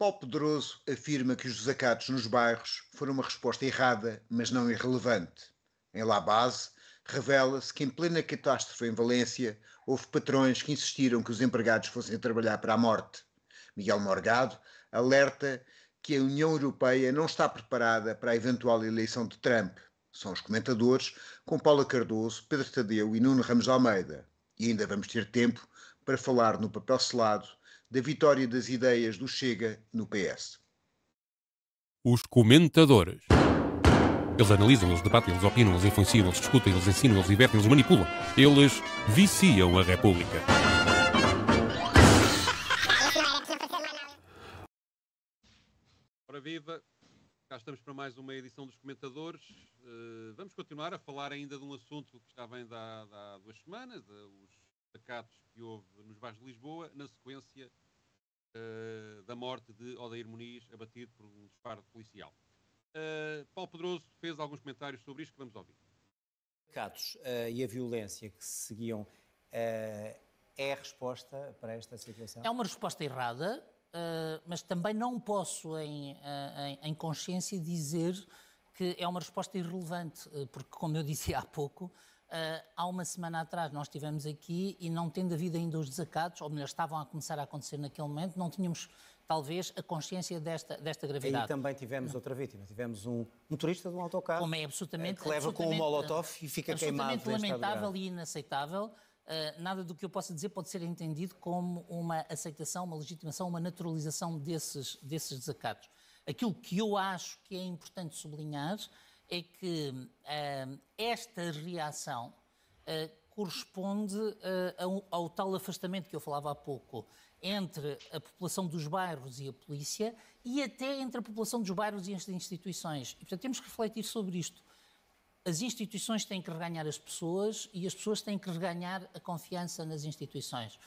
Paulo Pedroso afirma que os desacatos nos bairros foram uma resposta errada, mas não irrelevante. Em La Base, revela-se que em plena catástrofe em Valência houve patrões que insistiram que os empregados fossem trabalhar para a morte. Miguel Morgado alerta que a União Europeia não está preparada para a eventual eleição de Trump. São os comentadores com Paula Cardoso, Pedro Tadeu e Nuno Ramos de Almeida. E ainda vamos ter tempo para falar no papel selado da vitória das ideias do Chega no PS. Os comentadores. Eles analisam, eles debatem, eles opinam, eles influenciam, eles discutem, eles ensinam, eles divertem, eles manipulam. Eles viciam a República. Ora viva, cá estamos para mais uma edição dos comentadores. Uh, vamos continuar a falar ainda de um assunto que já vem da, há, há duas semanas, de, os atacados que houve nos bairros de Lisboa, na sequência uh, da morte de Odair Muniz, abatido por um disparo policial. Uh, Paulo Pedroso fez alguns comentários sobre isto que vamos ouvir. Atacados uh, eh, e a violência que se seguiam é a resposta para esta situação? É uma resposta errada, mas também não posso, em, em, em consciência, dizer que é uma resposta irrelevante, porque, como eu disse há pouco, Uh, há uma semana atrás nós estivemos aqui e não tendo havido ainda os desacatos, ou melhor, estavam a começar a acontecer naquele momento, não tínhamos talvez a consciência desta, desta gravidade. E também tivemos não. outra vítima, tivemos um motorista de um autocarro Como é absolutamente, que leva absolutamente, com um molotov e fica queimado. Absolutamente lamentável e inaceitável. Uh, nada do que eu possa dizer pode ser entendido como uma aceitação, uma legitimação, uma naturalização desses, desses desacatos. Aquilo que eu acho que é importante sublinhar é que uh, esta reação uh, corresponde uh, ao, ao, tal afastamento que eu falava há pouco entre a população dos bairros e a polícia e até entre a população dos bairros e as instituições. E, portanto, temos que refletir sobre isto. As instituições têm que reganhar as pessoas e as pessoas têm que reganhar a confiança nas instituições.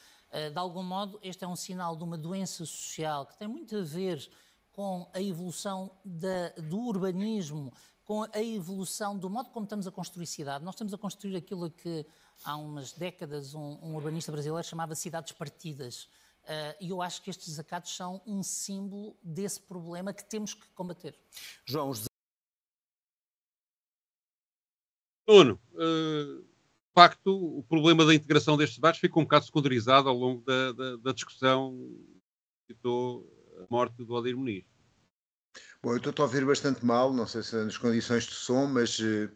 de algum modo, este é um sinal de uma doença social que tem muito a ver com a evolução da, do urbanismo com a evolução do modo como estamos a construir cidade. Nós estamos a construir aquilo que há umas décadas um, um urbanista brasileiro chamava cidades partidas. Ah, e eu acho que estes desacatos são um símbolo desse problema que temos que combater. João, os Nuno, uh, de facto, o problema da integração destes debates ficou um bocado secundarizado ao longo da, da, da discussão que citou a morte do Odir Muniz. Bom, eu estou a ouvir bastante mal, não sei se é nas condições de som, mas, eh,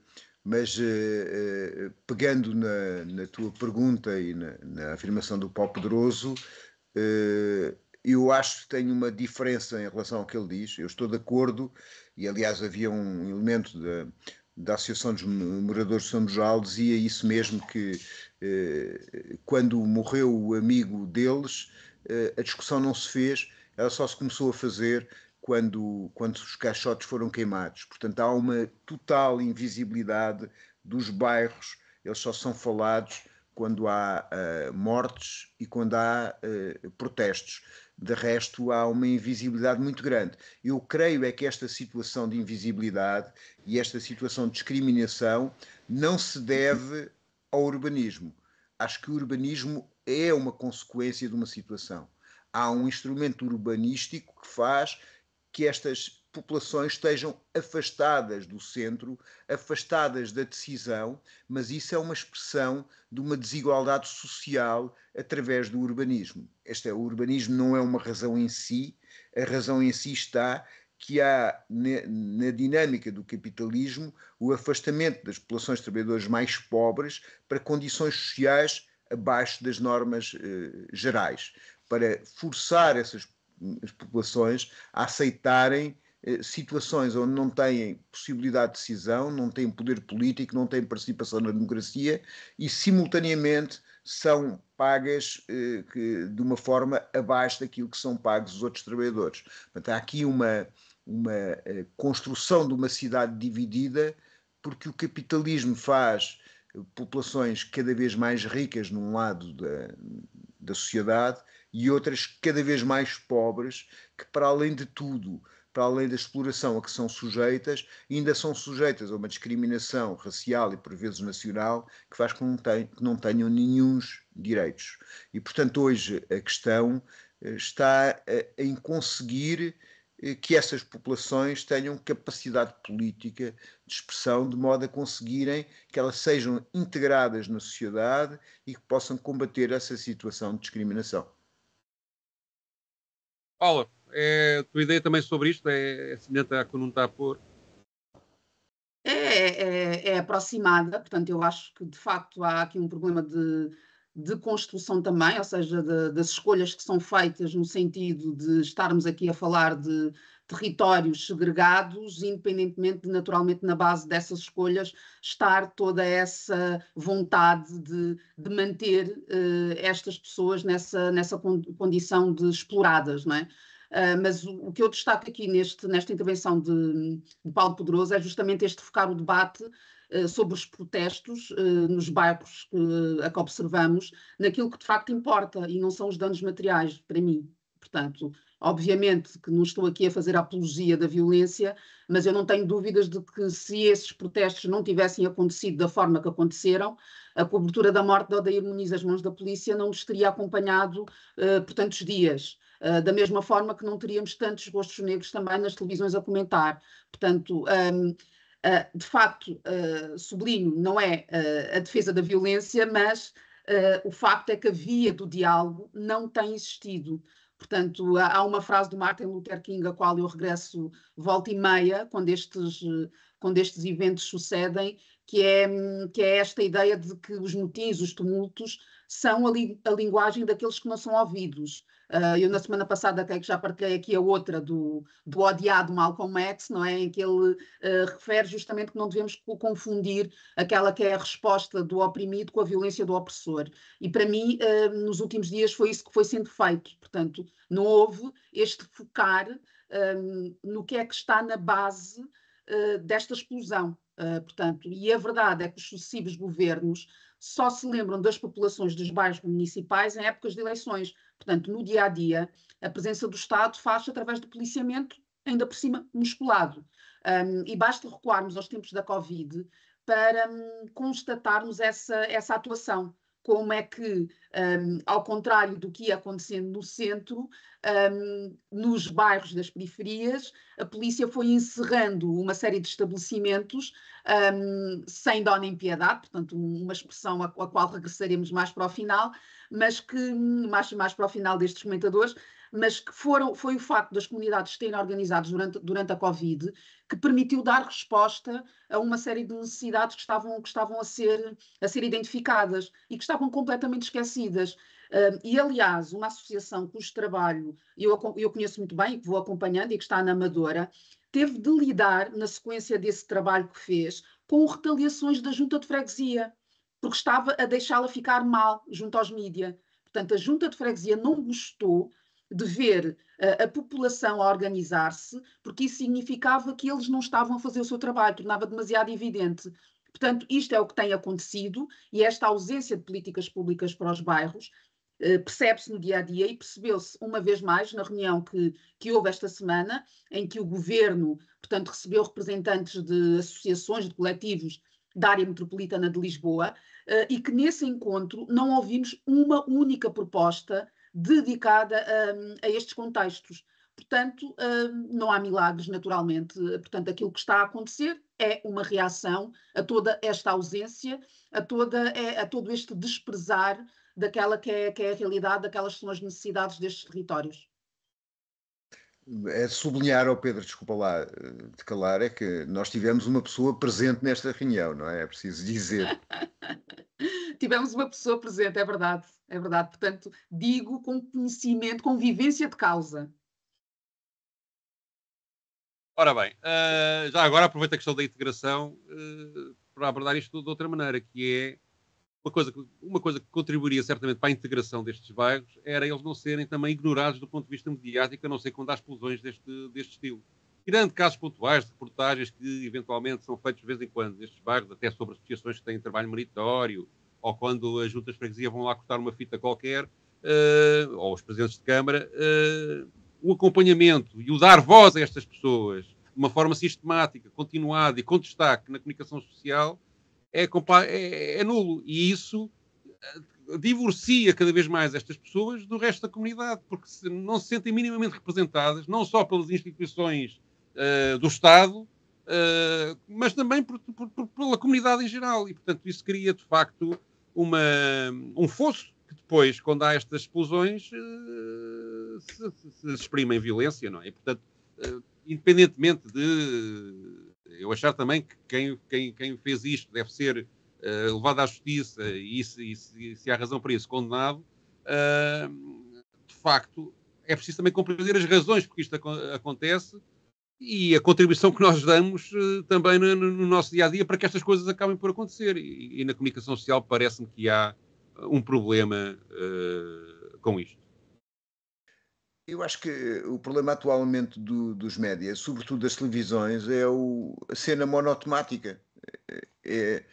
mas eh, eh, pegando na, na, tua pergunta e na, na afirmação do Paulo Pedroso, eu acho que tem uma diferença em relação ao que ele diz. Eu estou de acordo, e aliás havia um elemento da, da Associação dos Moradores de São que dizia isso mesmo que quando morreu o amigo deles, a discussão não se fez, ela só se começou a fazer quando, quando os caixotes foram queimados. Portanto, há uma total invisibilidade dos bairros, eles só são falados quando há uh, mortes e quando há uh, protestos. De resto, há uma invisibilidade muito grande. Eu creio é que esta situação de invisibilidade e esta situação de discriminação não se deve ao urbanismo. Acho que o urbanismo é uma consequência de uma situação. Há um instrumento urbanístico que faz que estas populações estejam afastadas do centro, afastadas da decisão, mas isso é uma expressão de uma desigualdade social através do urbanismo. Este é, o urbanismo não é uma razão em si, a razão em si está que há na, dinâmica do capitalismo o afastamento das populações trabalhadoras mais pobres para condições sociais abaixo das normas eh, gerais, para forçar essas as populações a aceitarem eh, situações onde não têm possibilidade de decisão, não têm poder político, não têm participação na democracia e, simultaneamente, são pagas eh, que, de uma forma abaixo daquilo que são pagos os outros trabalhadores. Portanto, há aqui uma, uma eh, construção de uma cidade dividida, porque o capitalismo faz eh, populações cada vez mais ricas num lado da, da sociedade e outras cada vez mais pobres, que para além de tudo, para além da exploração a que são sujeitas, ainda são sujeitas a uma discriminação racial e por vezes nacional que faz com que não tenham nenhum direitos. E portanto hoje a questão eh, está eh, em conseguir eh, que essas populações tenham capacidade política de expressão, de modo a conseguirem que elas sejam integradas na sociedade e que possam combater essa situação de discriminação. Paula, é, a tua ideia também sobre isto é, é semelhante à que o Nuno está a pôr? É, é, é, aproximada, portanto, eu acho que de facto há aqui um problema de, de construção também, ou seja, de, das escolhas que são feitas no sentido de estarmos aqui a falar de territórios segregados, independentemente de, naturalmente, na base dessas escolhas, estar toda essa vontade de, de manter uh, estas pessoas nessa, nessa condição de exploradas, não é? Uh, mas o, o, que eu destaco aqui neste, nesta intervenção de, de Paulo Poderoso é justamente este focar o debate uh, sobre os protestos uh, nos bairros que, a que observamos, naquilo que de facto importa, e não são os danos materiais, para mim. Portanto, Obviamente que não estou aqui a fazer a apologia da violência, mas eu não tenho dúvidas de que se esses protestos não tivessem acontecido da forma que aconteceram, a cobertura da morte de Odeir Muniz às mãos da polícia não nos teria acompanhado uh, por tantos dias. Uh, da mesma forma que não teríamos tantos rostos negros também nas televisões a comentar. Portanto, um, ehm, uh, eh, de facto, sublinho, não é a defesa da violência, mas Uh, o facto é que a via do diálogo não tem existido. Portanto, há uma frase do Martin Luther King a qual eu regresso volta e meia quando estes, quando estes eventos sucedem, que é, que é esta ideia de que os motins, os tumultos, são a, li a linguagem daqueles que não são ouvidos. Uh, eu na semana passada até que já partilhei aqui a outra do, do odiado Malcolm X, não é? Em que ele uh, refere justamente que não devemos confundir aquela que é a resposta do oprimido com a violência do opressor. E para mim, uh, nos últimos dias foi isso que foi sendo feito. Portanto, não houve este focar no que é que está na base desta explosão. portanto, e a verdade é que os sucessivos governos só se lembram das populações dos bairros municipais em épocas de eleições Portanto, no dia a dia, a presença do Estado faz-se através do policiamento, ainda por cima musculado. Um, e basta recuarmos aos tempos da Covid para um, constatarmos essa, essa atuação como é que, um, ao contrário do que ia acontecendo no centro, um, nos bairros das periferias, a polícia foi encerrando uma série de estabelecimentos um, sem dó nem piedade, portanto, uma expressão a, a, qual regressaremos mais para o final, mas que hum, mais, mais para o final destes comentadores, mas que foram, foi o facto das comunidades terem organizado durante, durante a Covid que permitiu dar resposta a uma série de necessidades que estavam, que estavam a, ser, a ser identificadas e que estavam completamente esquecidas. Uh, e, aliás, uma associação cujo trabalho eu, eu conheço muito bem, que vou acompanhando e que está na Amadora, teve de lidar, na sequência desse trabalho que fez, com retaliações da junta de freguesia, porque estava a deixá-la ficar mal junto aos mídia. Portanto, a junta de freguesia não gostou de ver a, eh, a população a organizar-se, porque isso significava que eles não estavam a fazer o seu trabalho, tornava demasiado evidente. Portanto, isto é o que tem acontecido e esta ausência de políticas públicas para os bairros eh, percebe-se no dia a dia e percebeu-se uma vez mais na reunião que, que houve esta semana, em que o governo, portanto, recebeu representantes de associações, de coletivos da área metropolitana de Lisboa, eh, e que nesse encontro não ouvimos uma única proposta dedicada um, a estes contextos. Portanto, um, não há milagres, naturalmente. Portanto, aquilo que está a acontecer é uma reação a toda esta ausência, a, toda, é, a todo este desprezar daquela que é, que é a realidade, daquelas que são as necessidades destes territórios. É sublinhar ao Pedro, desculpa lá eh, de calar, é que nós tivemos uma pessoa presente nesta reunião, não é? É preciso dizer. tivemos uma pessoa presente, é verdade, é verdade. Portanto, digo com conhecimento, com vivência de causa. Ora bem, uh, já agora aproveito a questão da integração uh, para abordar isto de outra maneira, que é uma coisa, uma coisa que contribuiria certamente para a integração destes bairros era eles não serem também ignorados do ponto de vista mediático, a não ser quando há explosões deste, deste estilo. Tirando casos pontuais de reportagens que eventualmente são feitos de vez em quando nestes bairros, até sobre associações que têm trabalho meritório, ou quando as juntas de freguesia vão lá cortar uma fita qualquer, uh, ou os presidentes de Câmara, uh, o acompanhamento e o dar voz a estas pessoas de uma forma sistemática, continuada e com destaque na comunicação social é, é, é nulo. E isso eh, divorcia cada vez mais estas pessoas do resto da comunidade, porque se, não se sentem minimamente representadas, não só pelas instituições uh, do Estado, uh, mas também por, por, por, pela comunidade em geral. E, portanto, isso cria, de facto, uma, um fosso que depois, quando há estas explosões, uh, se, se, se, exprime em violência, não é? E, portanto, independentemente de eu achar também que quem, quem, quem fez isto deve ser uh, levado à justiça e, se, se, se há razão para isso, condenado, uh, de facto, é preciso também compreender as razões porque isto ac acontece e a contribuição que nós damos uh, também no, no, nosso dia a dia para que estas coisas acabem por acontecer. E, e na comunicação social parece-me que há um problema com isto. Eu acho que eh, o problema atualmente do, dos médias, sobretudo das televisões, é o, a cena monotemática. É, é,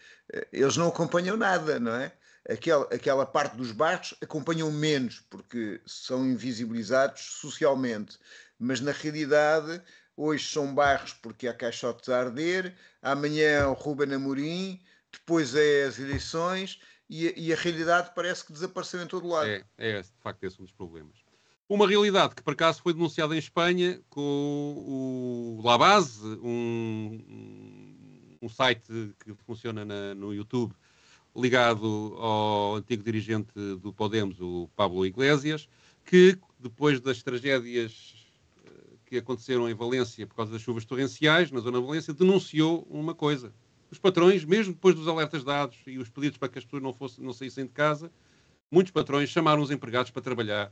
eles não acompanham nada, não é? Aquela, aquela parte dos bairros acompanham menos, porque são invisibilizados socialmente. Mas na realidade, hoje são bairros porque há caixotes a arder, amanhã é o Ruben Amorim, depois é as eleições e, e a realidade parece que desapareceu em todo lado. É, é de facto esse é um dos problemas. Uma realidade que, por acaso, foi denunciada em Espanha com o La Base, um, um site que funciona na, no YouTube ligado ao antigo dirigente do Podemos, o Pablo Iglesias, que, depois das tragédias eh, que aconteceram em Valência por causa das chuvas torrenciais, na zona de Valência, denunciou uma coisa. Os patrões, mesmo depois dos alertas dados e os pedidos para que as pessoas não, fossem, não saíssem de casa, muitos patrões chamaram os empregados para trabalhar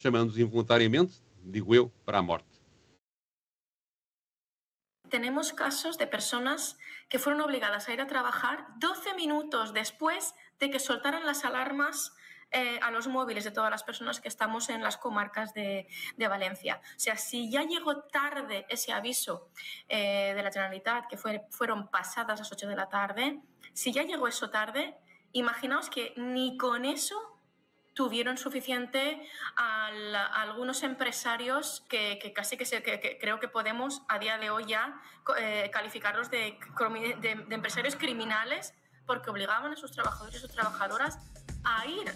chamando involuntariamente, digo yo, para la muerte. Tenemos casos de personas que fueron obligadas a ir a trabajar 12 minutos después de que soltaran las alarmas eh, a los móviles de todas las personas que estamos en las comarcas de, Valencia. O sea, si ya llegó tarde ese aviso eh, de la Generalitat, que fue, fueron pasadas las 8 de la tarde, si ya llegó eso tarde, imaginaos que ni con eso tuvieron suficiente a algunos empresarios que, casi que, creo que podemos a día de hoy ya eh, calificarlos de, de, empresarios criminales porque obligaban a sus trabajadores y sus trabajadoras a ir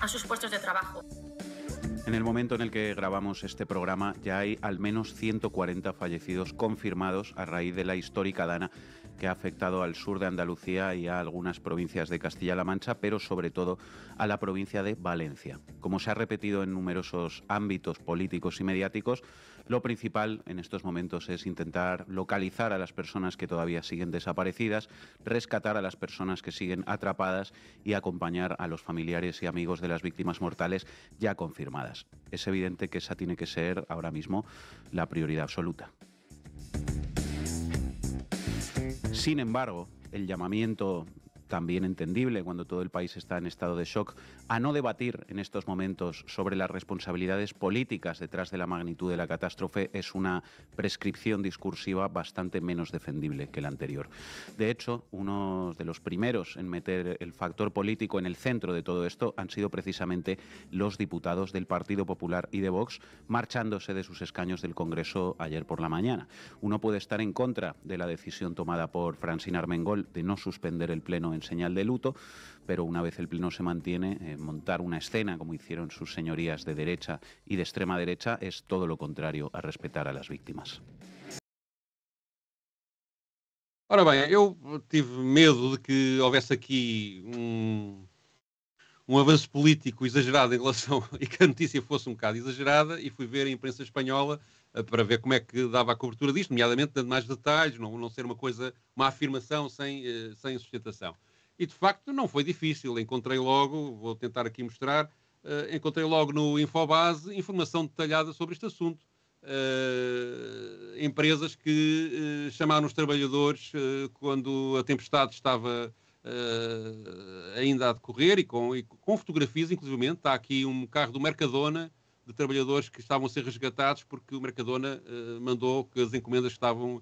a sus puestos de trabajo. En el momento en el que grabamos este programa ya hay al menos 140 fallecidos confirmados a raíz de la histórica dana que ha afectado al sur de Andalucía y a algunas provincias de Castilla-La Mancha, pero sobre todo a la provincia de Valencia. Como se ha repetido en numerosos ámbitos políticos y mediáticos, lo principal en estos momentos es intentar localizar a las personas que todavía siguen desaparecidas, rescatar a las personas que siguen atrapadas y acompañar a los familiares y amigos de las víctimas mortales ya confirmadas. Es evidente que esa tiene que ser ahora mismo la prioridad absoluta. Sin embargo, el llamamiento también entendible cuando todo el país está en estado de shock, a no debatir en estos momentos sobre las responsabilidades políticas detrás de la magnitud de la catástrofe es una prescripción discursiva bastante menos defendible que la anterior. De hecho, uno de los primeros en meter el factor político en el centro de todo esto han sido precisamente los diputados del Partido Popular y de Vox marchándose de sus escaños del Congreso ayer por la mañana. Uno puede estar en contra de la decisión tomada por Francina Armengol de no suspender el pleno en señal de luto, pero una vez el Pleno se mantiene, eh, montar una escena, como hicieron sus señorías de derecha y de extrema derecha, es todo lo contrario a respetar a las víctimas. Ora bem, eu tive medo de que houvesse aqui um, um avanço político exagerado em relação e que a notícia fosse um bocado exagerada e fui ver a imprensa espanhola eh, para ver como é que dava a cobertura disto, nomeadamente dando mais detalhes, não, não ser uma coisa, uma afirmação sem, eh, sem sustentação. E de facto não foi difícil. Encontrei logo, vou tentar aqui mostrar, uh, encontrei logo no Infobase informação detalhada sobre este assunto. Uh, empresas que uh, chamaram os trabalhadores quando a tempestade estava ainda a decorrer e com, e com fotografias, inclusive. Está aqui um carro do Mercadona de trabalhadores que estavam a ser resgatados porque o Mercadona mandou que as encomendas que estavam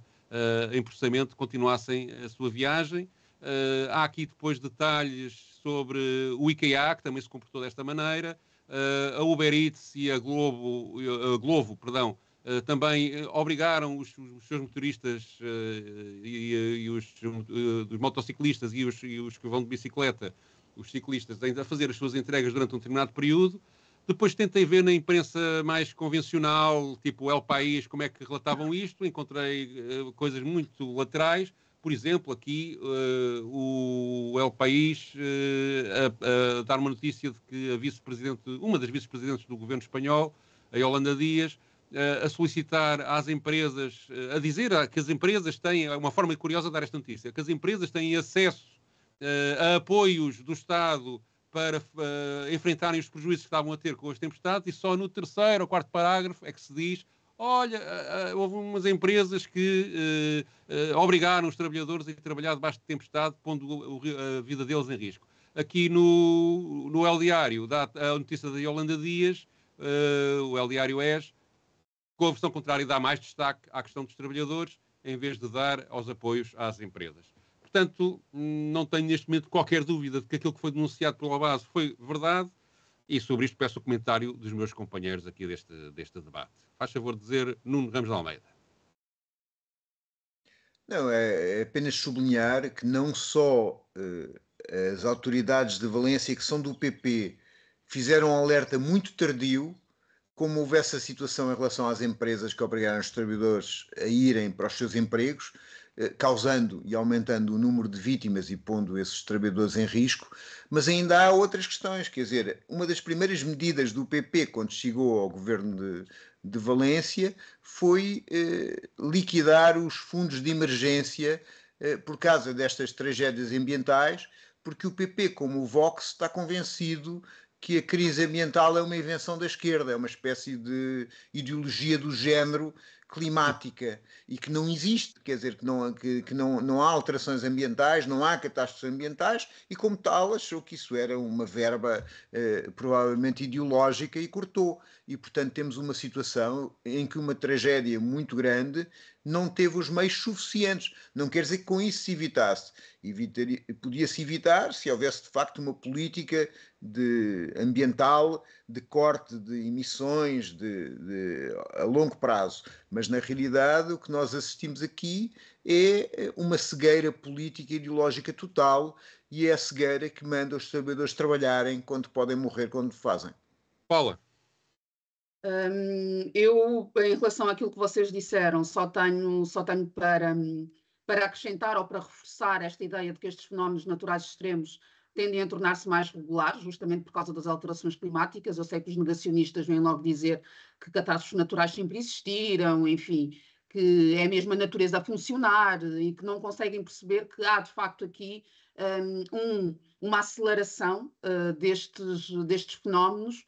em processamento continuassem a sua viagem Uh, há aqui depois detalhes sobre o IKEA, que também se comportou desta maneira. Uh, a Uber Eats e a Globo, a Globo, perdão, uh, também obrigaram os, os, seus motoristas e, e, os dos motociclistas e os, e os que vão de bicicleta, os ciclistas, a fazer as suas entregas durante um determinado período. Depois tentei ver na imprensa mais convencional, tipo El País, como é que relatavam isto. Encontrei coisas muito laterais por exemplo, aqui uh, o El País uh, a, a, dar uma notícia de que a vice-presidente, uma das vice-presidentes do governo espanhol, a Yolanda Dias, uh, eh, a solicitar às empresas, a dizer ah, que as empresas têm, é uma forma curiosa de dar esta notícia, que as empresas têm acesso a apoios do Estado para enfrentarem os prejuízos que estavam a ter com as tempestades e só no terceiro ou quarto parágrafo é que se diz Olha, eh, eh, houve umas empresas que eh, obrigaram os trabalhadores a trabalhar debaixo de tempestade, pondo a vida deles em risco. Aqui no, no El Diário, dá a notícia da Yolanda Dias, o El Diário ES, com a versão contrária, dá mais destaque à questão dos trabalhadores, em vez de dar aos apoios às empresas. Portanto, hum, não tenho neste momento qualquer dúvida de que aquilo que foi denunciado pela base foi verdade e sobre isto peço o comentário dos meus companheiros aqui deste, deste debate. Faz favor de dizer Nuno Ramos de Almeida. Não, é, é apenas sublinhar que não só uh, as autoridades de Valência, que são do PP, fizeram um alerta muito tardio, como houve essa situação em relação às empresas que obrigaram os distribuidores a irem para os seus empregos, eh, causando e aumentando o número de vítimas e pondo esses trabalhadores em risco, mas ainda há outras questões. Quer dizer, uma das primeiras medidas do PP quando chegou ao governo de, de Valência foi eh, liquidar os fundos de emergência eh, por causa destas tragédias ambientais, porque o PP, como o Vox, está convencido que a crise ambiental é uma invenção da esquerda, é uma espécie de ideologia do género climática e que não existe, quer dizer, que não, que, que não, não há alterações ambientais, não há catástrofes ambientais, e como tal achou que isso era uma verba eh, provavelmente ideológica e cortou. E, portanto, temos uma situação em que uma tragédia muito grande não teve os meios suficientes. Não quer dizer que com isso se evitasse. Podia-se evitar se houvesse, de facto, uma política de, ambiental de corte de emissões de, de, a longo prazo. Mas mas, na realidade, o que nós assistimos aqui é eh, uma cegueira política e ideológica total e é a cegueira que manda os trabalhadores trabalharem quando podem morrer quando fazem. Paula. Hum, eu, em relação àquilo que vocês disseram, só tenho, só tenho para, hum, para acrescentar ou para reforçar esta ideia de que estes fenómenos naturais extremos tendem a tornar-se mais regulares, justamente por causa das alterações climáticas. Eu sei que os negacionistas vêm logo dizer que catástrofes naturais sempre existiram, enfim, que é mesmo a natureza a funcionar e que não conseguem perceber que há de facto aqui hum, um, uma aceleração uh, destes, destes fenómenos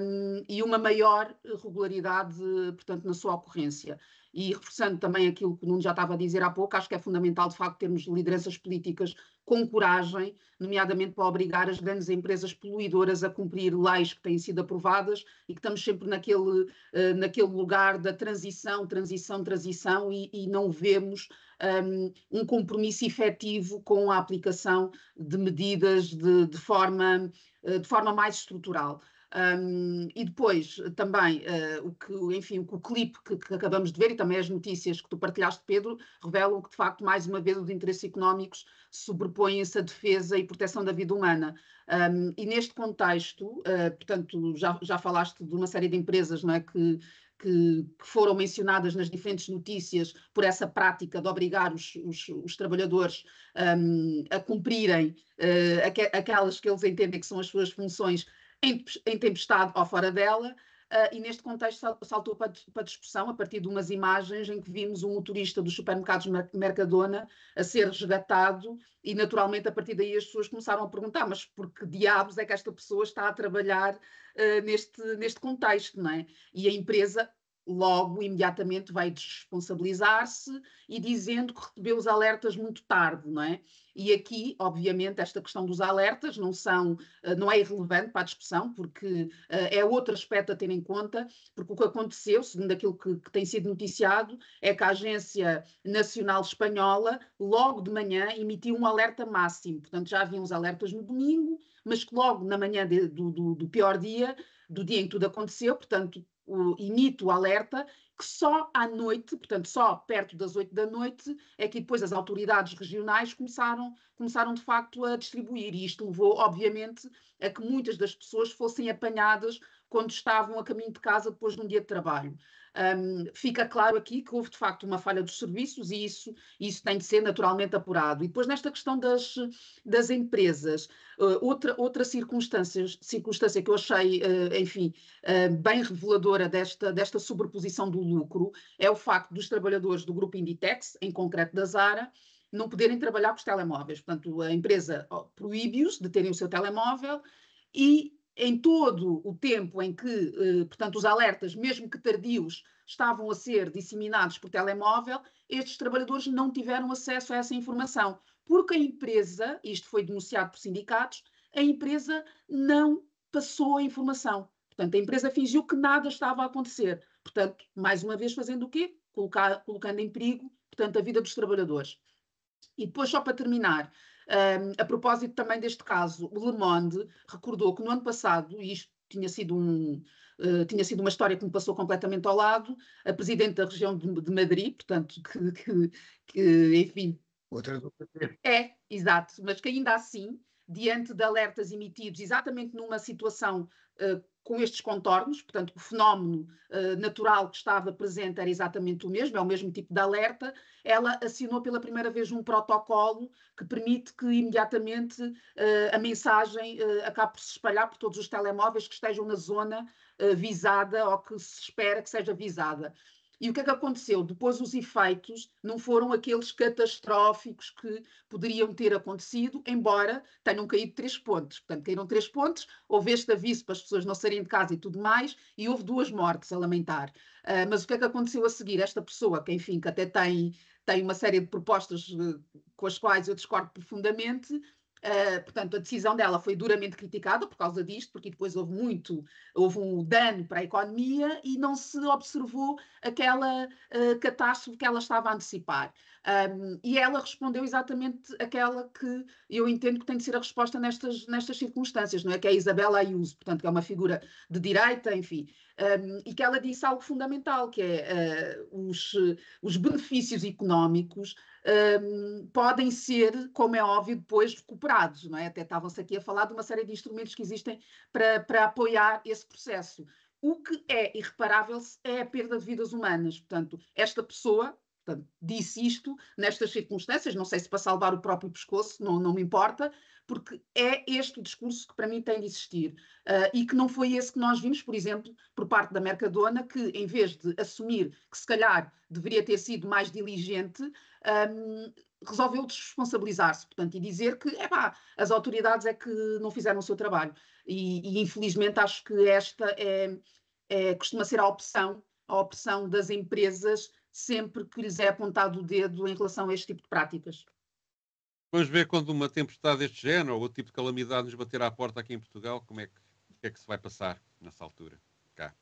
um, e uma maior regularidade, portanto, na sua ocorrência. E reforçando também aquilo que o Nuno já estava a dizer há pouco, acho que é fundamental, de facto, termos lideranças políticas com coragem, nomeadamente para obrigar as grandes empresas poluidoras a cumprir leis que têm sido aprovadas e que estamos sempre naquele, eh, naquele lugar da transição, transição, transição e, e não vemos um, um, compromisso efetivo com a aplicação de medidas de, de forma, eh, de forma mais estrutural. Um, e depois eh, também uh, o que, enfim, o, clipe que, que, acabamos de ver e também as notícias que tu partilhaste, Pedro, revelam que de facto mais uma vez os interesses económicos sobrepõem-se à defesa e proteção da vida humana. Um, e neste contexto, uh, portanto, já, já falaste de uma série de empresas não é, que, que, que, foram mencionadas nas diferentes notícias por essa prática de obrigar os, os, os trabalhadores um, a cumprirem uh, aqu aquelas que eles entendem que são as suas funções em tempestade ou fora dela, Uh, e neste contexto saltou para, para discussão a partir de umas imagens em que vimos um motorista dos supermercados Mercadona a ser resgatado e naturalmente a partir daí as pessoas começaram a perguntar mas por que diabos é que esta pessoa está a trabalhar uh, neste, neste contexto, não é? E a empresa logo imediatamente vai desresponsabilizar-se e dizendo que recebeu os alertas muito tarde, não é? E aqui, obviamente, esta questão dos alertas não são, eh, não é irrelevante para a discussão, porque eh, é outro aspecto a ter em conta, porque o que aconteceu, segundo aquilo que, que tem sido noticiado, é que a Agência Nacional Espanhola, logo de manhã, emitiu um alerta máximo, portanto já haviam os alertas no domingo, mas que logo na manhã de, do, do, do pior dia, do dia em que tudo aconteceu, portanto o, emito o alerta que só à noite, portanto, só perto das oito da noite, é que depois as autoridades regionais começaram, começaram de facto a distribuir. E isto levou, obviamente, a que muitas das pessoas fossem apanhadas quando estavam a caminho de casa depois de um dia de trabalho. Um, fica claro aqui que houve de facto uma falha dos serviços e isso, isso tem de ser naturalmente apurado. E depois, nesta questão das, das empresas, uh, outra, outra circunstância, circunstância que eu achei, uh, enfim, uh, bem reveladora desta, desta sobreposição do lucro é o facto dos trabalhadores do grupo Inditex, em concreto da Zara, não poderem trabalhar com os telemóveis. Portanto, a empresa proíbe-os de terem o seu telemóvel e em todo o tempo em que, eh, portanto, os alertas, mesmo que tardios, estavam a ser disseminados por telemóvel, estes trabalhadores não tiveram acesso a essa informação, porque a empresa, isto foi denunciado por sindicatos, a empresa não passou a informação. Portanto, a empresa fingiu que nada estava a acontecer. Portanto, mais uma vez fazendo o quê? Colocar, colocando em perigo, portanto, a vida dos trabalhadores. E depois, só para terminar, um, a propósito também deste caso, o Le Monde recordou que no ano passado, e isto tinha sido um, Uh, tinha sido uma história que me passou completamente ao lado, a presidente da região de, de Madrid, portanto, que, que, que enfim. Outra do É, exato, mas que ainda assim, diante de alertas emitidos, exatamente numa situação uh, com estes contornos, portanto, o fenómeno uh, natural que estava presente era exatamente o mesmo, é o mesmo tipo de alerta. Ela assinou pela primeira vez um protocolo que permite que imediatamente uh, a mensagem uh, acabe por se espalhar por todos os telemóveis que estejam na zona visada ou que se espera que seja visada. E o que é que aconteceu? Depois os efeitos não foram aqueles catastróficos que poderiam ter acontecido, embora tenham caído três pontos. Portanto, caíram três pontos, houve este aviso para as pessoas não saírem de casa e tudo mais, e houve duas mortes a lamentar. Uh, mas o que é que aconteceu a seguir? Esta pessoa, que enfim, que até tem, tem uma série de propostas uh, com as quais eu discordo profundamente, Uh, portanto, a decisão dela foi duramente criticada por causa disto, porque depois houve muito, houve um dano para a economia e não se observou aquela uh, catástrofe que ela estava a antecipar. Um, e ela respondeu exatamente aquela que eu entendo que tem de ser a resposta nestas, nestas circunstâncias, não é? Que é a Isabela Ayuso, portanto, que é uma figura de direita, enfim, um, e que ela disse algo fundamental, que é uh, os, os benefícios económicos um, podem ser, como é óbvio, depois recuperados, não é? Até estavam-se aqui a falar de uma série de instrumentos que existem para, para apoiar esse processo. O que é irreparável é a perda de vidas humanas. Portanto, esta pessoa Portanto, disse isto nestas circunstâncias, não sei se para salvar o próprio pescoço, não, não me importa, porque é este o discurso que para mim tem de existir uh, e que não foi esse que nós vimos, por exemplo, por parte da Mercadona, que em vez de assumir que se calhar deveria ter sido mais diligente, um, resolveu desresponsabilizar-se, portanto, e dizer que, é as autoridades é que não fizeram o seu trabalho e, e infelizmente acho que esta é, é, costuma ser a opção, a opção das empresas sempre que lhes é apontado o dedo em relação a este tipo de práticas. Vamos ver quando uma tempestade deste género ou outro tipo de calamidade nos bater à porta aqui em Portugal, como é que, que é que se vai passar nessa altura cá.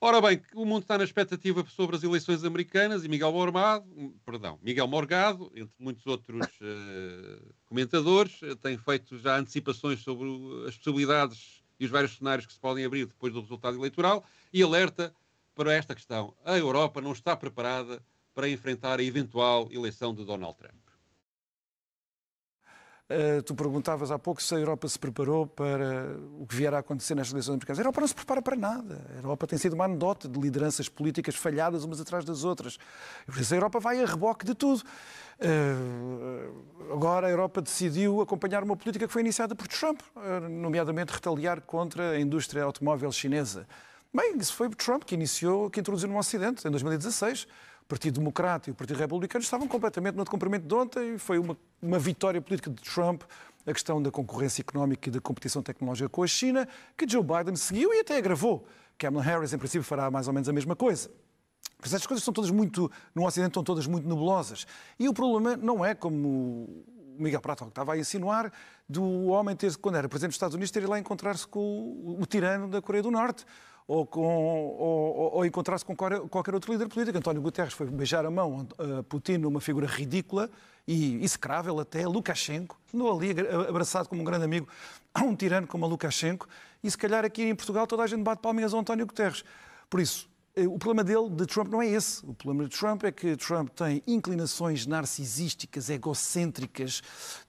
Ora bem, o mundo está na expectativa sobre as eleições americanas e Miguel Morgado, hum, perdão, Miguel Morgado, entre muitos outros uh, comentadores, eh, tem feito já antecipações sobre as possibilidades e os vários cenários que se podem abrir depois do resultado eleitoral e alerta para esta questão. A Europa não está preparada para enfrentar a eventual eleição de Donald Trump. Uh, tu perguntavas há pouco se a Europa se preparou para o que vier a acontecer nas eleições americanas. A Europa não se prepara para nada. A Europa tem sido uma anedota de lideranças políticas falhadas umas atrás das outras. por isso a Europa vai a reboque de tudo. Uh, agora a Europa decidiu acompanhar uma política que foi iniciada por Trump, eh, nomeadamente retaliar contra a indústria automóvel chinesa. Bem, isso foi Trump que iniciou, que introduziu no Ocidente, em 2016. O Partido Democrata e o Partido Republicano estavam completamente no comprimento de ontem e foi uma, uma vitória política de Trump a questão da concorrência económica e da competição tecnológica com a China, que Joe Biden seguiu e até agravou. Kamala Harris, em princípio, fará mais ou menos a mesma coisa. Mas estas coisas são todas muito, no Ocidente, estão todas muito nebulosas. E o problema não é como o Miguel Prato estava a insinuar, do homem ter, quando era presidente dos Estados Unidos, ter ido lá encontrar-se com o, o tirano da Coreia do Norte ou, com, ou, ou encontrar-se com qualquer outro líder político. António Guterres foi beijar a mão a eh, Putin, uma figura ridícula e execrável até, Lukashenko, andou ali abraçado como um grande amigo a um tirano como a Lukashenko, e se calhar aqui em Portugal toda a gente bate palminhas ao António Guterres. Por isso, eh, o problema dele, de Trump, não é esse. O problema de Trump é que Trump tem inclinações narcisísticas, egocêntricas,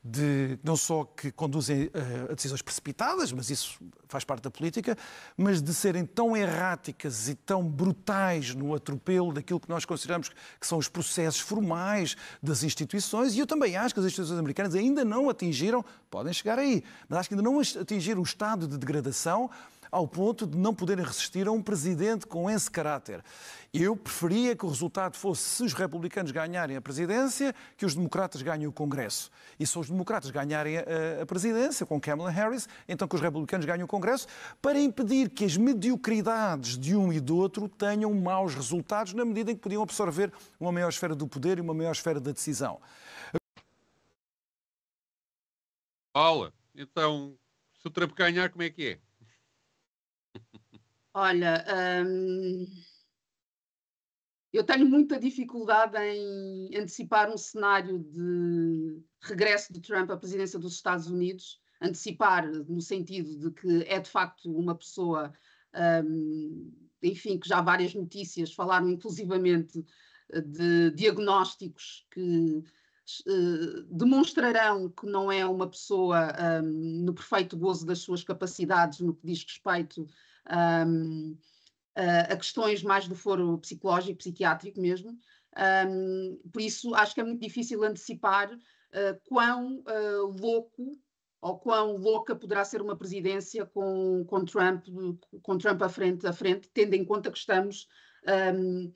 de, não só que conduzem eh, a decisões precipitadas, mas isso faz parte da política, mas de serem tão erráticas e tão brutais no atropelo daquilo que nós consideramos que são os processos formais das instituições. E eu também acho que as instituições americanas ainda não atingiram, podem chegar aí, mas acho que ainda não atingiram o estado de degradação ao ponto de não poderem resistir a um presidente com esse caráter. Eu preferia que o resultado fosse, se os republicanos ganharem a presidência, que os democratas ganhem o Congresso. E se os democratas ganharem eh, a, presidência, com Kamala Harris, então que os republicanos ganhem o Congresso, para impedir que as mediocridades de um e do outro tenham maus resultados, na medida em que podiam absorver uma maior esfera do poder e uma maior esfera da decisão. Paula, então, se o Trump ganhar, como é que é? Olha, hum, eu tenho muita dificuldade em antecipar um cenário de regresso de Trump à presidência dos Estados Unidos, antecipar no sentido de que é de facto uma pessoa, hum, enfim, que já várias notícias falaram inclusivamente eh, de diagnósticos que eh, demonstrarão que não é uma pessoa um, no perfeito gozo das suas capacidades no que diz respeito um, a, questões mais do foro psicológico, psiquiátrico mesmo. Um, por isso, acho que é muito difícil antecipar uh, quão uh, louco ou quão louca poderá ser uma presidência com, com, Trump, com Trump à frente, à frente, tendo em conta que estamos um,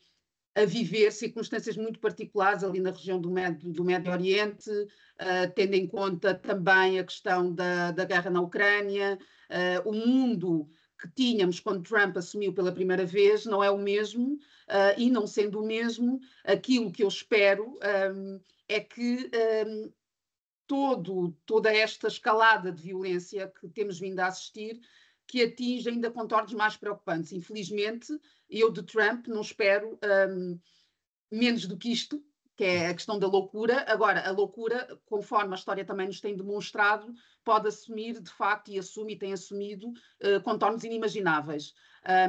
a viver circunstâncias muito particulares ali na região do Médio, do Médio Oriente, uh, tendo em conta também a questão da, da guerra na Ucrânia, uh, o mundo que tínhamos quando Trump assumiu pela primeira vez não é o mesmo, uh, e não sendo o mesmo, aquilo que eu espero um, é que um, todo, toda esta escalada de violência que temos vindo a assistir que atinge ainda contornos mais preocupantes. Infelizmente, eu de Trump não espero um, menos do que isto, que é a questão da loucura. Agora, a loucura, conforme a história também nos tem demonstrado, pode assumir, de facto, e assume e tem assumido uh, contornos inimagináveis.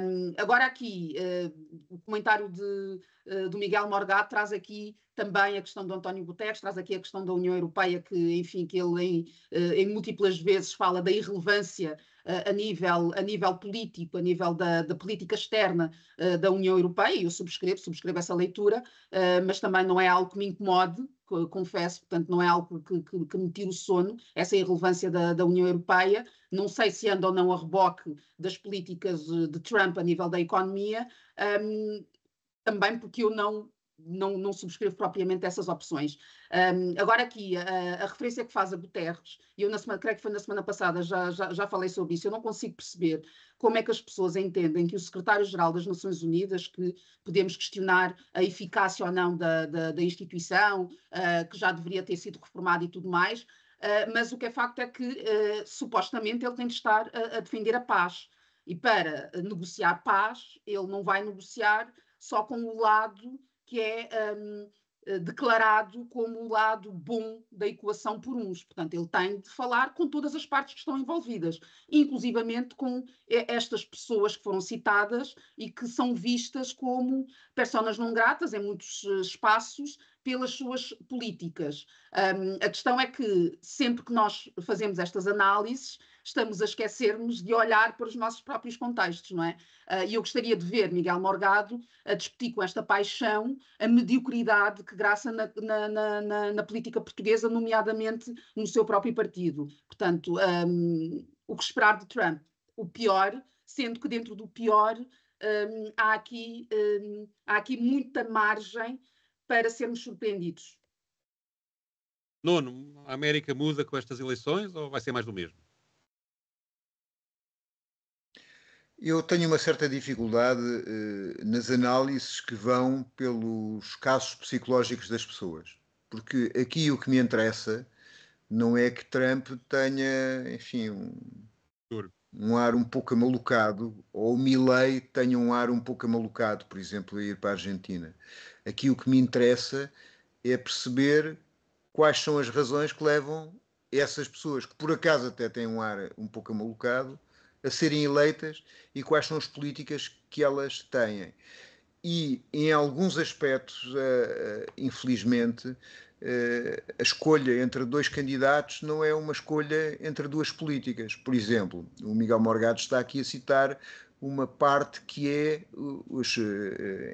Um, agora aqui, uh, o comentário de, uh, do Miguel Morgado traz aqui também a questão do António Guterres, traz aqui a questão da União Europeia, que, enfim, que ele em, em múltiplas vezes fala da irrelevância a nível, a nível político, a nível da, da política externa uh, da União Europeia, eu subscrevo, subscrevo essa leitura, uh, mas também não é algo que me incomode, confesso, portanto, não é algo que, que, que me tire o sono, essa é irrelevância da, da, União Europeia. Não sei se anda ou não a reboque das políticas de Trump a nível da economia, um, ehm, também porque eu não não, não subscrevo propriamente essas opções. Um, agora aqui, a, a, referência que faz a Guterres, e eu na semana, creio que foi na semana passada, já, já, já falei sobre isso, eu não consigo perceber como é que as pessoas entendem que o secretário-geral das Nações Unidas, que podemos questionar a eficácia ou não da, da, da instituição, uh, que já deveria ter sido reformada e tudo mais, uh, mas o que é facto é que, uh, supostamente, ele tem de estar a, a defender a paz. E para negociar paz, ele não vai negociar só com o lado que é um, eh, declarado como o lado bom da equação por uns. Portanto, ele tem de falar com todas as partes que estão envolvidas, inclusivamente com eh, estas pessoas que foram citadas e que são vistas como personas não gratas em muitos eh, espaços pelas suas políticas. Um, a questão é que sempre que nós fazemos estas análises, estamos a esquecermos de olhar para os nossos próprios contextos, não é? Ah, e eu gostaria de ver Miguel Morgado a discutir com esta paixão a mediocridade que graça na, na, na, na política portuguesa, nomeadamente no seu próprio partido. Portanto, um, o que esperar de Trump? O pior, sendo que dentro do pior um, há, aqui, um, há aqui muita margem para sermos surpreendidos. Nono, a América muda com estas eleições ou vai ser mais do mesmo? Eu tenho uma certa dificuldade eh, nas análises que vão pelos casos psicológicos das pessoas, porque aqui o que me interessa não é que Trump tenha, enfim, um, um ar um pouco amalucado, ou Milley tenha um ar um pouco amalucado, por exemplo, a ir para a Argentina. Aqui o que me interessa é perceber quais são as razões que levam essas pessoas, que por acaso até têm um ar um pouco amalucado, a serem eleitas e quais são as políticas que elas têm. E, em alguns aspectos, eh, eh, infelizmente, eh, a escolha entre dois candidatos não é uma escolha entre duas políticas. Por exemplo, o Miguel Morgado está aqui a citar uma parte que é os,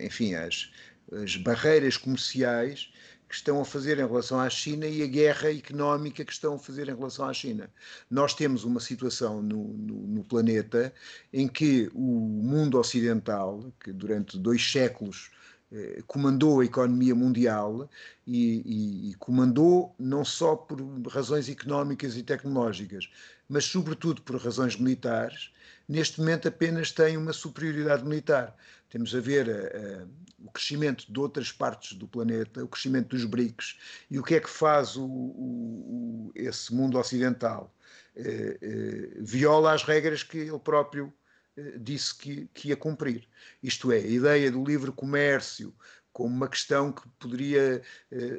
enfim, as, as barreiras comerciais que estão a fazer em relação à China e a guerra económica que estão a fazer em relação à China. Nós temos uma situação no, no, no planeta em que o mundo ocidental, que durante dois séculos eh, comandou a economia mundial e, e, e comandou não só por razões económicas e tecnológicas, mas sobretudo por razões militares, neste momento apenas tem uma superioridade militar temos a ver uh, o crescimento de outras partes do planeta, o crescimento dos BRICS e o que é que faz o, o, esse mundo ocidental. Uh, uh, viola as regras que ele próprio disse que, que ia cumprir. Isto é, a ideia do livre comércio como uma questão que poderia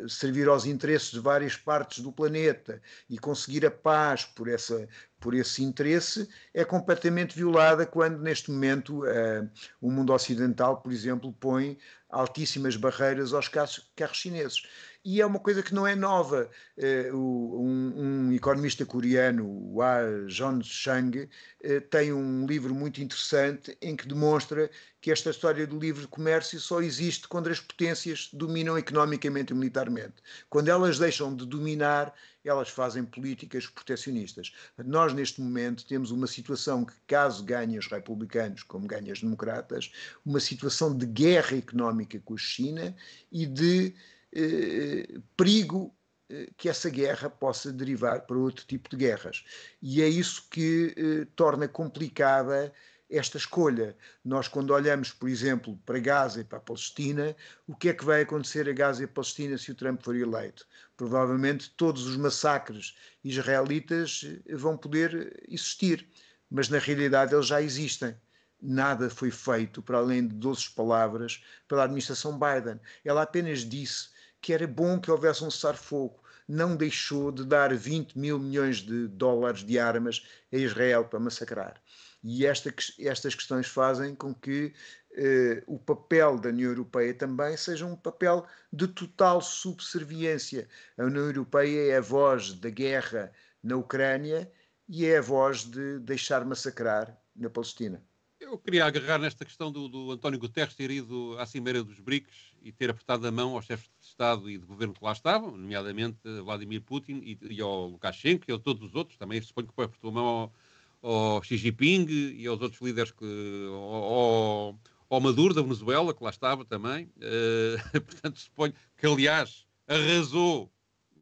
servir aos interesses de várias partes do planeta e conseguir a paz por essa por esse interesse é completamente violada quando, neste momento, uh, o mundo ocidental, por exemplo, põe altíssimas barreiras aos carros, carros chineses e é uma coisa que não é nova. Eh, um, um economista coreano, o Ah Jong-shang, eh, tem um livro muito interessante em que demonstra que esta história do livre comércio só existe quando as potências dominam economicamente e militarmente. Quando elas deixam de dominar, elas fazem políticas protecionistas. Nós, neste momento, temos uma situação que, caso ganhem os republicanos, como ganhe os democratas, uma situação de guerra económica com a China e de eh, perigo eh, que essa guerra possa derivar para outro tipo de guerras. E é isso que eh, torna complicada esta escolha. Nós, quando olhamos, por exemplo, para Gaza e para a Palestina, o que é que vai acontecer a Gaza e a Palestina se o Trump for eleito? Provavelmente todos os massacres israelitas eh, vão poder existir, mas na realidade eles já existem. Nada foi feito, para além de doces palavras, pela administração Biden. Ela apenas disse que era bom que houvesse um cessar-fogo. Não deixou de dar 20 mil milhões de dólares de armas a Israel para massacrar. E esta, estas questões fazem com que eh, o papel da União Europeia também seja um papel de total subserviência. A União Europeia é a voz da guerra na Ucrânia e é a voz de deixar massacrar na Palestina. Eu queria agarrar nesta questão do, do António Guterres ter ido à Cimeira dos BRICS e ter apertado a mão aos chefes de Estado e de governo que lá estavam, nomeadamente eh, Vladimir Putin e, e ao Lukashenko e a todos os outros, também suponho que foi por mão ao, ao Xi Jinping e aos outros líderes, que, ao, ao Maduro da Venezuela, que lá estava também. Uh, portanto, suponho que, aliás, arrasou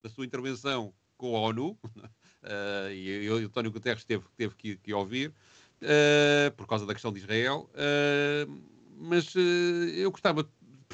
a sua intervenção com a ONU, uh, e, o António Guterres teve, teve que, que ouvir, uh, por causa da questão de Israel mas uh, eu gostava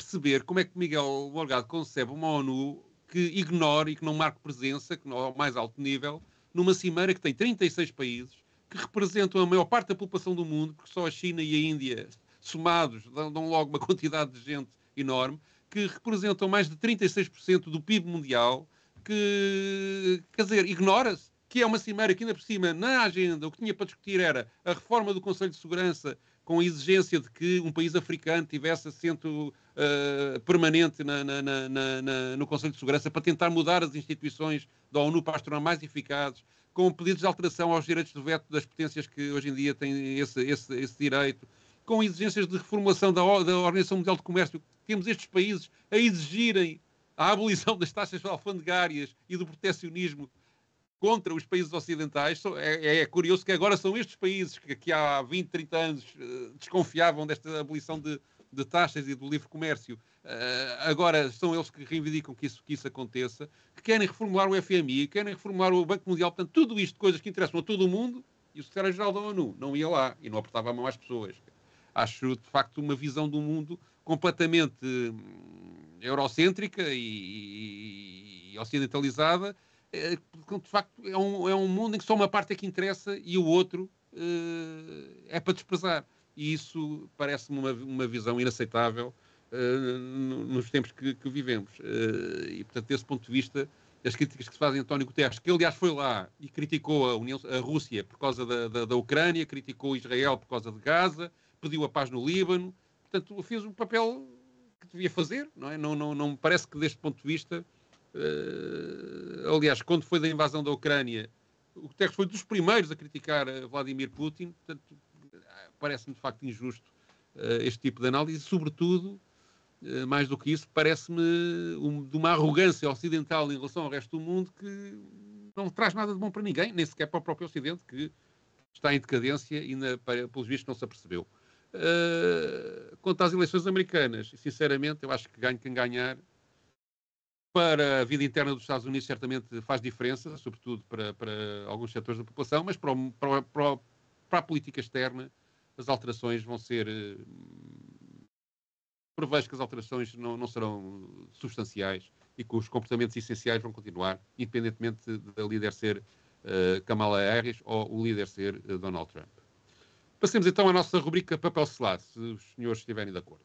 perceber como é que Miguel Morgado concebe uma ONU que ignore e que não marque presença, que não ao é mais alto nível, numa cimeira que tem 36 países, que representam a maior parte da população do mundo, porque só a China e a Índia, somados, dão, dão logo uma quantidade de gente enorme, que representam mais de 36% do PIB mundial, que, quer dizer, ignora-se que é uma cimeira que ainda por cima, na agenda, o que tinha para discutir era a reforma do Conselho de Segurança com a exigência de que um país africano tivesse assento eh, permanente na, na, na, no Conselho de Segurança para tentar mudar as instituições da ONU para as tornar mais eficazes, com pedidos de alteração aos direitos de veto das potências que hoje em dia têm esse, esse, esse direito, com exigências de reformulação da, da Organização Mundial de Comércio. Temos estes países a exigirem a abolição das taxas alfandegárias e do protecionismo contra os países ocidentais. É, é, é, curioso que agora são estes países que, que, há 20, 30 anos eh, desconfiavam desta abolição de, de taxas e do livre comércio, ah, agora são eles que reivindicam que isso, que isso aconteça, que querem reformular o FMI, querem reformular o Banco Mundial, portanto, tudo isto, coisas que interessam a todo o mundo, e o secretário-geral da ONU não ia lá e não apertava a mão às pessoas. Acho, de facto, uma visão do mundo completamente hum, eurocêntrica e, e ocidentalizada, porque, eh, de facto é um, é um mundo em que só uma parte é que interessa e o outro eh, é para desprezar e isso parece-me uma, uma visão inaceitável uh, nos tempos que, que vivemos. Uh, e, portanto, desse ponto de vista, as críticas que se fazem a António Guterres, que aliás foi lá e criticou a, União, a Rússia por causa da, da, da Ucrânia, criticou Israel por causa de Gaza, pediu a paz no Líbano, portanto, fez um papel que devia fazer, não é? Não, não, não me parece que deste ponto de vista, uh, aliás, quando foi da invasão da Ucrânia, o Guterres foi dos primeiros a criticar Vladimir Putin, portanto, parece-me de facto injusto uh, este tipo de análise, sobretudo, uh, mais do que isso, parece-me um, de uma arrogância ocidental em relação ao resto do mundo que não traz nada de bom para ninguém, nem sequer para o próprio Ocidente, que está em decadência e, na, para, pelos vistos, não se apercebeu. Uh, quanto às eleições americanas, sinceramente, eu acho que ganha quem ganhar. Para a vida interna dos Estados Unidos, certamente faz diferença, sobretudo para, para alguns setores da população, mas para, para, para, a política externa, as alterações vão ser. Eh, Prevejo que as alterações não, não serão substanciais e que os comportamentos essenciais vão continuar, independentemente da líder ser uh, Kamala Harris ou o líder ser uh, Donald Trump. Passemos então à nossa rubrica papel selado, se os senhores estiverem de acordo.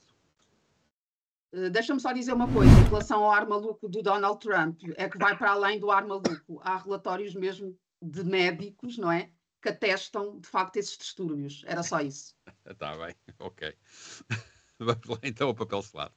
Deixa-me só dizer uma coisa em relação ao ar maluco do Donald Trump, é que vai para além do ar maluco. Há relatórios mesmo de médicos, não é? que atestam, de facto, esses distúrbios. Era só isso. Está bem, ok. Vamos lá então ao papel selado.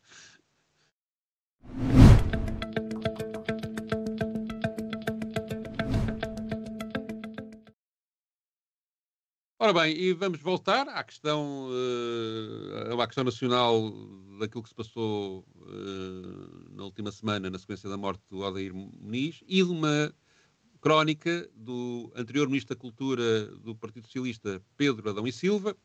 Ora bem, e vamos voltar à questão, uh, eh, à questão nacional daquilo que se passou uh, na última semana, na sequência da morte do Odair Muniz, e de uma crónica do anterior Ministro da Cultura do Partido Socialista, Pedro Adão e Silva,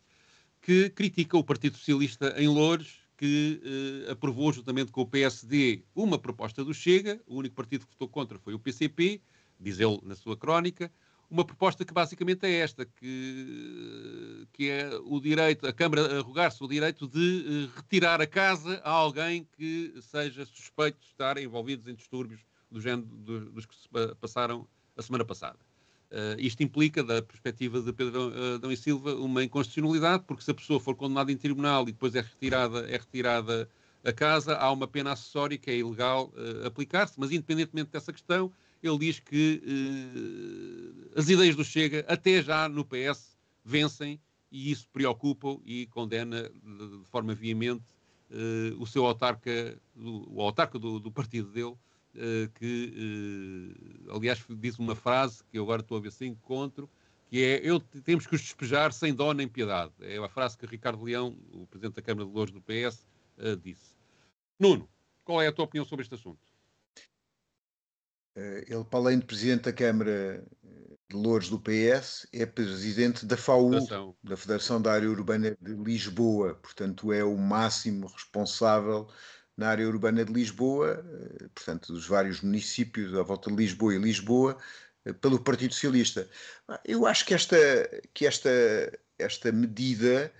que critica o Partido Socialista em Loures, que eh, aprovou juntamente com o PSD uma proposta do Chega, o único partido que votou contra foi o PCP, diz ele na sua crónica, uma proposta que basicamente é esta, que, eh, que é o direito, a Câmara arrogar-se o direito de eh, retirar a casa a alguém que seja suspeito de estar envolvido em distúrbios do género do, dos que se passaram a semana passada. Uh, isto implica, da perspectiva de Pedro eh, Adão e Silva, uma inconstitucionalidade, porque se a pessoa for condenada em tribunal e depois é retirada, é retirada a casa, há uma pena acessória que é ilegal uh, aplicar-se, mas independentemente dessa questão, ele diz que uh, as ideias do Chega, até já no PS, vencem e isso preocupa e condena de, de forma veemente o seu autarca, o, o autarca do, do partido dele, eh, que, eh, aliás, diz uma frase que eu agora estou a ver se encontro, que é eu, temos que os despejar sem dó nem piedade. É a frase que Ricardo Leão, o Presidente da Câmara de Louros do PS, eh, disse. Nuno, qual é a tua opinião sobre este assunto? Ele, para além de Presidente da Câmara de Louros do PS, é Presidente da FAU, Federação. da Federação da Área Urbana de Lisboa. Portanto, é o máximo responsável na área urbana de Lisboa, eh, portanto, dos vários municípios à volta de Lisboa e Lisboa, eh, pelo Partido Socialista. Ah, eu acho que esta, que esta, esta medida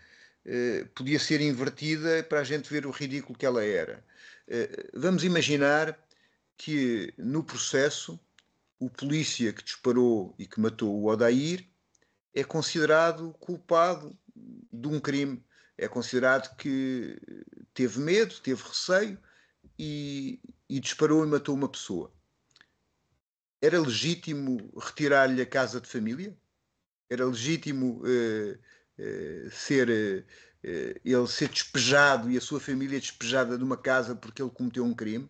eh, podia ser invertida para a gente ver o ridículo que ela era. Eh, vamos imaginar que no processo o polícia que disparou e que matou o Odair é considerado culpado de um crime é considerado que teve medo, teve receio e, e disparou e matou uma pessoa. Era legítimo retirar-lhe a casa de família? Era legítimo uh, uh, ser uh, ele ser despejado e a sua família despejada de uma casa porque ele cometeu um crime?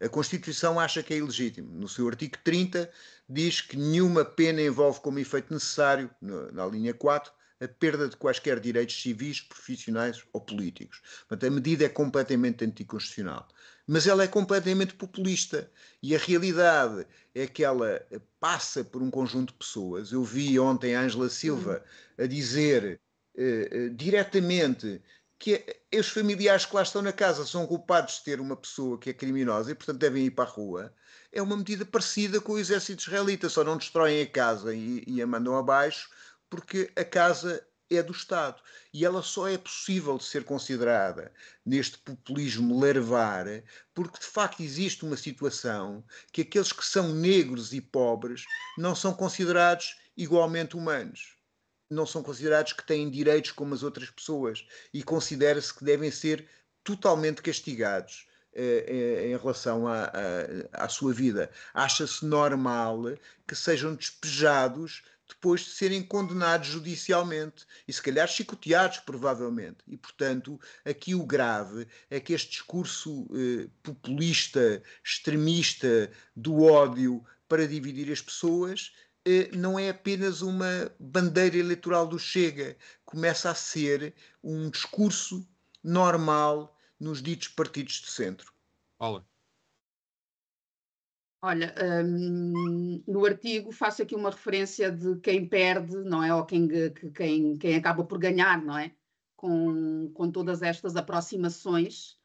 A Constituição acha que é ilegítimo. No seu artigo 30 diz que nenhuma pena envolve como efeito necessário, na, na linha 4, a perda de quaisquer direitos civis, profissionais ou políticos. Portanto, a medida é completamente anticonstitucional. Mas ela é completamente populista e a realidade é que ela passa por um conjunto de pessoas. Eu vi ontem a Ângela Silva a dizer uh, uh, diretamente que os familiares que lá estão na casa são culpados de ter uma pessoa que é criminosa e, portanto, devem ir para a rua, é uma medida parecida com o exército israelita, só não destroem a casa e, e a mandam abaixo, porque a casa é do Estado e ela só é possível de ser considerada neste populismo larvar porque de facto existe uma situação que aqueles que são negros e pobres não são considerados igualmente humanos não são considerados que têm direitos como as outras pessoas e considera-se que devem ser totalmente castigados eh, eh em relação à sua vida. Acha-se normal que sejam despejados depois de serem condenados judicialmente e, se calhar, chicoteados, provavelmente. E, portanto, aqui o grave é que este discurso eh, populista, extremista, do ódio para dividir as pessoas. Eh, não é apenas uma bandeira eleitoral do Chega, começa a ser um discurso normal nos ditos partidos de centro. Paula. Olha, hum, no artigo faço aqui uma referência de quem perde, não é? Ou quem, quem, quem acaba por ganhar, não é? Com, com todas estas aproximações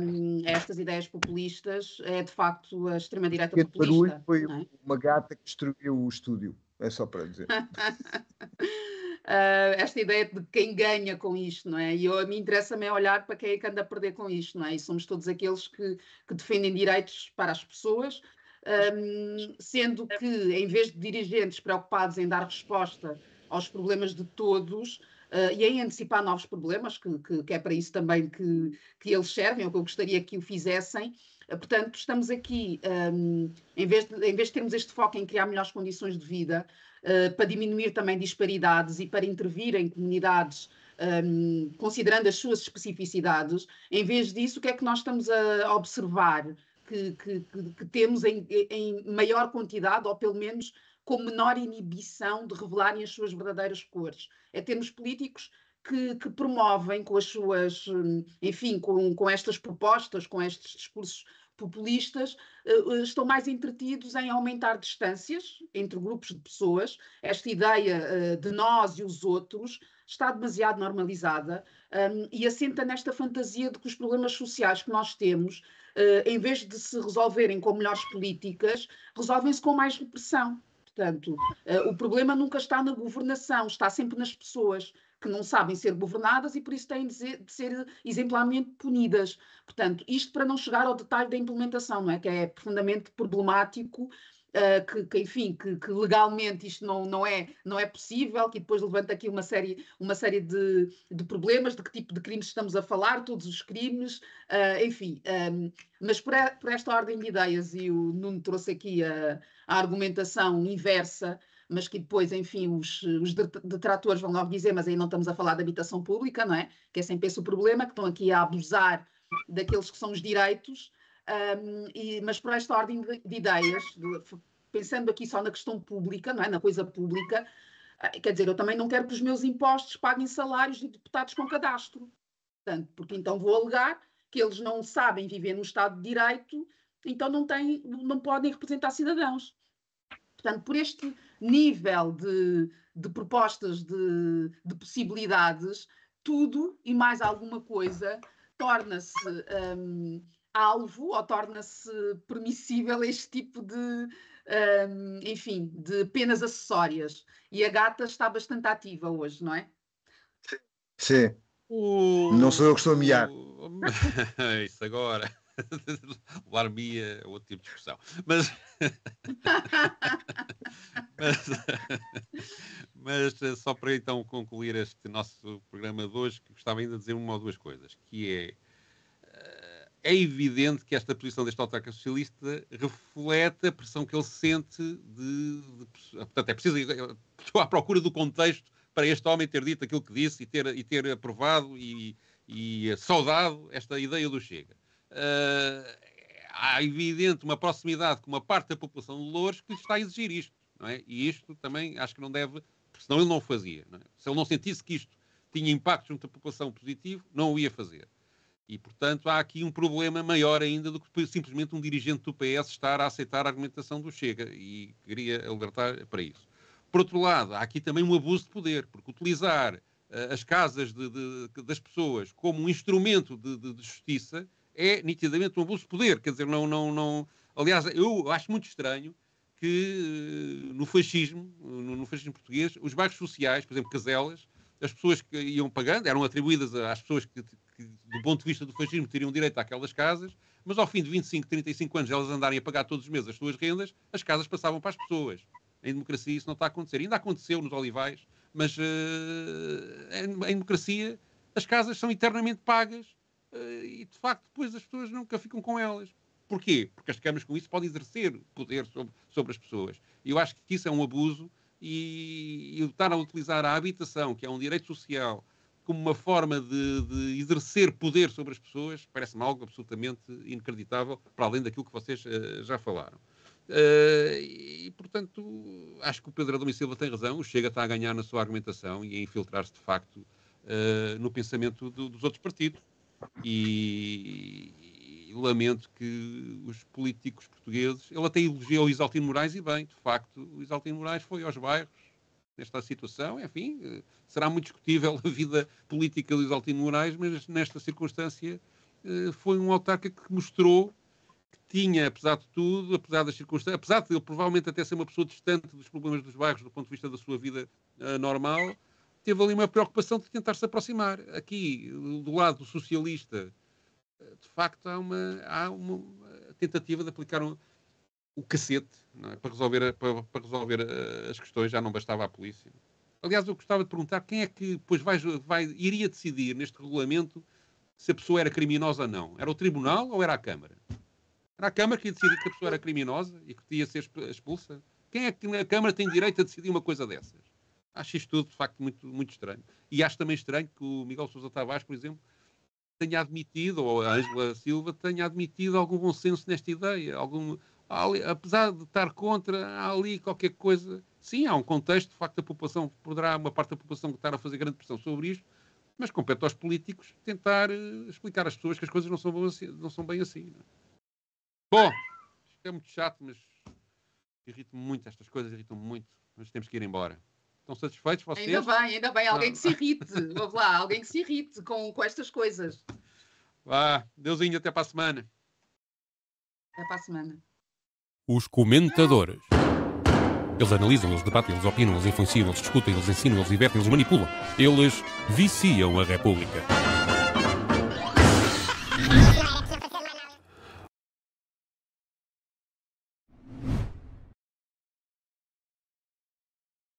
um, estas ideias populistas, é de facto a extrema-direita populista. Barulho foi é? uma gata que destruiu o estúdio, é só para dizer. uh, esta ideia de quem ganha com isto, não é? E eu, a mim interessa-me é olhar para quem é que anda a perder com isto, não é? E somos todos aqueles que, que defendem direitos para as pessoas, um, sendo que, em vez de dirigentes preocupados em dar resposta aos problemas de todos uh, e em antecipar novos problemas, que, que, que, é para isso também que, que eles servem, é ou que eu gostaria que o fizessem. Uh, portanto, estamos aqui, um, em, vez de, em vez de termos este foco em criar melhores condições de vida, eh, para diminuir também disparidades e para intervir em comunidades um, ehm, considerando as suas especificidades. Em vez disso, o que é que nós estamos a observar? Que, que, que temos em, em maior quantidade, ou pelo menos com menor inibição de revelarem as suas verdadeiras cores. É termos políticos que, que, promovem com as suas, hum, enfim, com, com estas propostas, com estes discursos populistas eh, eh, estão mais entretidos em aumentar distâncias entre grupos de pessoas. Esta ideia eh, de nós e os outros está demasiado normalizada um, e assenta nesta fantasia de que os problemas sociais que nós temos, uh, em vez de se resolverem com melhores políticas, resolvem-se com mais repressão. Portanto, uh, o problema nunca está na governação, está sempre nas pessoas que não sabem ser governadas e por isso têm de ser, de ser exemplarmente punidas. Portanto, isto para não chegar ao detalhe da implementação, não é? que é profundamente problemático. Uh, que, que, enfim, que, que, legalmente isto não, não, é, não é possível, que depois levanta aqui uma série, uma série de, de problemas, de que tipo de crimes estamos a falar, todos os crimes, uh, enfim. Um, ehm, mas por, a, por, esta ordem de ideias, e o Nuno trouxe aqui a, a argumentação inversa mas que depois, enfim, os, os detratores vão logo dizer, mas aí não estamos a falar de habitação pública, não é? Que é sempre esse o problema, que estão aqui a abusar daqueles que são os direitos, um, e, mas por esta ordem de, de ideias, de, pensando aqui só na questão pública, não é? Na coisa pública, ah, quer dizer, eu também não quero que os meus impostos paguem salários de deputados com cadastro, portanto, porque então vou alegar que eles não sabem viver num Estado de Direito, então não, têm, não podem representar cidadãos. Portanto, por este, nível de, de propostas, de, de, possibilidades, tudo e mais alguma coisa torna-se um, alvo ou torna-se permissível este tipo de, um, enfim, de penas acessórias. E a gata está bastante ativa hoje, não é? Sim. O... Não sou eu que estou a miar. Isso agora o me a outro tipo de expressão. Mas, mas, mas, eh, só para então concluir este nosso programa de hoje, que gostava ainda de dizer uma ou duas coisas, que é eh, é evidente que esta posição deste autarca socialista reflete a pressão que ele sente de, de portanto, é preciso estou eh, à procura do contexto para este homem ter dito aquilo que disse e ter, e ter aprovado e, e saudado esta ideia do Chega. Ah, há evidente uma proximidade com uma parte da população de Louros que está a exigir isto. Não é? E isto também acho que não deve, porque senão ele não o fazia. Não é? Se ele não sentisse que isto tinha impacto junto à população positivo, não o ia fazer. E, portanto, há aqui um problema maior ainda do que simplesmente um dirigente do PS estar a aceitar a argumentação do Chega, e queria alertar para isso. Por outro lado, há aqui também um abuso de poder, porque utilizar uh, as casas de, de, das pessoas como um instrumento de, de justiça é nitidamente um abuso de poder. Quer dizer, não, não, não. Aliás, eu acho muito estranho que eh, no fascismo, no, no fascismo português, os bairros sociais, por exemplo, caselas, as pessoas que iam pagando eram atribuídas às pessoas que, que, do ponto de vista do fascismo, teriam direito àquelas casas, mas ao fim de 25, 35 anos, elas andarem a pagar todos os meses as suas rendas, as casas passavam para as pessoas. Em democracia isso não está a acontecer. Ainda aconteceu nos Olivais, mas uh, em, em democracia as casas são eternamente pagas eh, e de facto depois as pessoas nunca ficam com elas. Porquê? Porque as câmaras com isso podem exercer poder sobre, sobre as pessoas. Eu acho que isso é um abuso e, e estar a utilizar a habitação, que é um direito social, como uma forma de, de exercer poder sobre as pessoas, parece-me algo absolutamente inacreditável, para além daquilo que vocês uh, já falaram. Uh, e, portanto, acho que o Pedro Adão e Silva tem razão, o Chega está a ganhar na sua argumentação e a infiltrar-se, de facto, uh, no pensamento do, dos outros partidos. E, e lamento que os políticos portugueses. Ele até elogiou o Isaltino Moraes e bem, de facto, o Isaltino Moraes foi aos bairros nesta situação, enfim, eh, será muito discutível a vida política do Isaltino Moraes, mas nesta circunstância eh, foi um autarca que mostrou que tinha, apesar de tudo, apesar das circunstâncias, apesar de ele provavelmente até ser uma pessoa distante dos problemas dos bairros do ponto de vista da sua vida uh, normal, teve ali uma preocupação de tentar se aproximar. Aqui, do lado socialista, eh, de facto, há uma, há uma tentativa de aplicar um, o cacete é? para, resolver, para, para, resolver eh, as questões, já não bastava a polícia. Aliás, eu gostava de perguntar quem é que depois vai, vai, iria decidir neste regulamento se a pessoa era criminosa ou não? Era o tribunal ou era a Câmara? Era a Câmara que ia decidir que a pessoa era criminosa e que podia ser expulsa? Quem é que a Câmara tem direito a decidir uma coisa dessas? Acho isto tudo, de facto, muito, muito estranho. E acho também estranho que o Miguel Sousa Tavares, por exemplo, tenha admitido, ou a Ângela Silva tenha admitido algum bom senso nesta ideia. Algum, ali, apesar de estar contra, há ali qualquer coisa. Sim, há um contexto, de facto, a população poderá, uma parte da população que estar a fazer grande pressão sobre isto, mas compete aos políticos tentar eh, explicar às pessoas que as coisas não são, assim, não são bem assim. Não é? Bom, isto é muito chato, mas irrita-me muito, estas coisas irritam-me muito, mas temos que ir embora. Estão satisfeitos vocês? Ainda bem, ainda bem. Alguém que se irrite. Vamos lá, alguém que se irrite com, com estas coisas. Vá, Deusinho, até para a semana. Até para a semana. Os comentadores. Eles analisam, eles debatem, eles opinam, eles influenciam, eles discutem, eles ensinam, eles divertem, eles manipulam. Eles viciam a República.